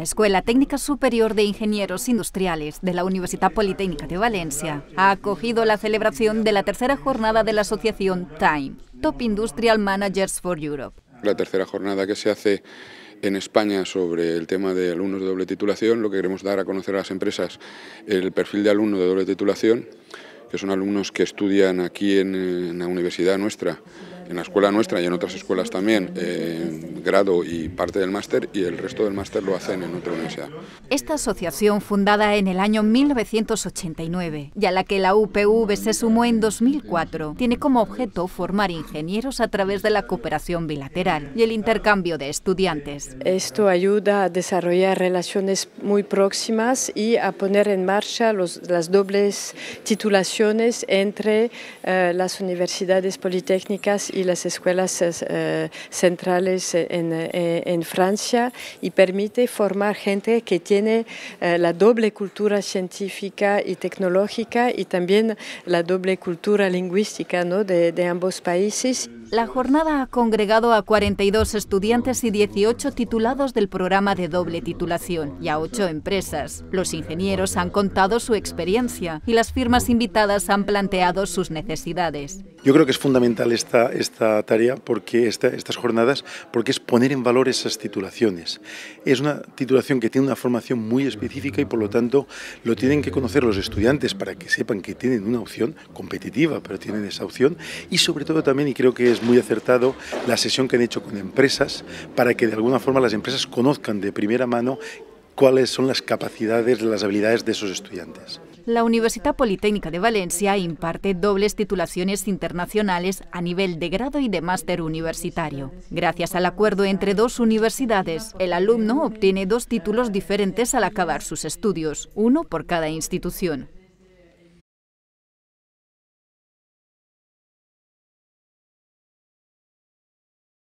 la Escuela Técnica Superior de Ingenieros Industriales de la Universidad Politécnica de Valencia ha acogido la celebración de la tercera jornada de la asociación TIME, Top Industrial Managers for Europe. La tercera jornada que se hace en España sobre el tema de alumnos de doble titulación, lo que queremos dar a conocer a las empresas el perfil de alumno de doble titulación, que son alumnos que estudian aquí en la universidad nuestra en la escuela nuestra y en otras escuelas también grado y parte del máster y el resto del máster lo hacen en otra universidad. Esta asociación fundada en el año 1989 y a la que la UPV se sumó en 2004 tiene como objeto formar ingenieros a través de la cooperación bilateral y el intercambio de estudiantes. Esto ayuda a desarrollar relaciones muy próximas y a poner en marcha las dobles titulaciones entre eh, las universidades politécnicas y y las escuelas eh, centrales eh, eh, en, Francia y permite formar gente que tiene la doble cultura científica y tecnológica y también la doble cultura lingüística de ambos países. La jornada ha congregado a 42 estudiantes y 18 titulados del programa de doble titulación y a 8 empresas. Los ingenieros han contado su experiencia y las firmas invitadas han planteado sus necesidades. Yo creo que es fundamental esta, esta tarea, porque estas jornadas, porque es poner en valor esas titulaciones. Es una titulación que tiene una formación muy específica y por lo tanto lo tienen que conocer los estudiantes para que sepan que tienen una opción competitiva, pero tienen esa opción y sobre todo también, y creo que es muy acertado la sesión que han hecho con empresas para que de alguna forma las empresas conozcan de primera mano cuáles son las capacidades, las habilidades de esos estudiantes. La Universidad Politécnica de Valencia imparte dobles titulaciones internacionales a nivel de grado y de máster universitario. Gracias al acuerdo entre dos universidades, el alumno obtiene dos títulos diferentes al acabar sus estudios, uno por cada institución.